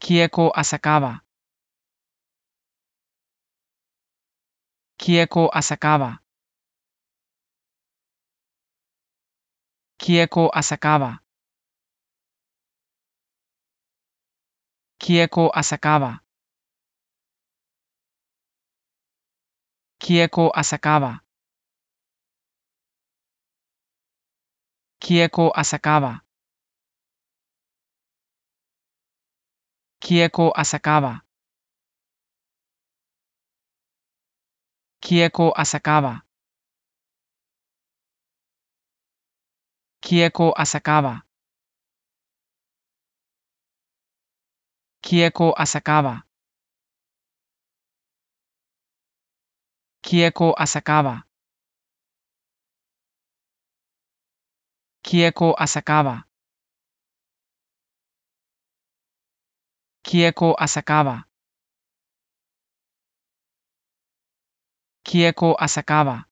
Kieko asacaba. Kieko asacaba. Kieko asacaba. Kieko asacaba Kieko asacaba Kieko asacaba. Kieko Asakawa. Kieko Asakawa. Kieko asacaba. Kieko Asakawa. Kieko Asakawa. Kieko Asakawa. Kieko Asakawa. Kieko Asakawa.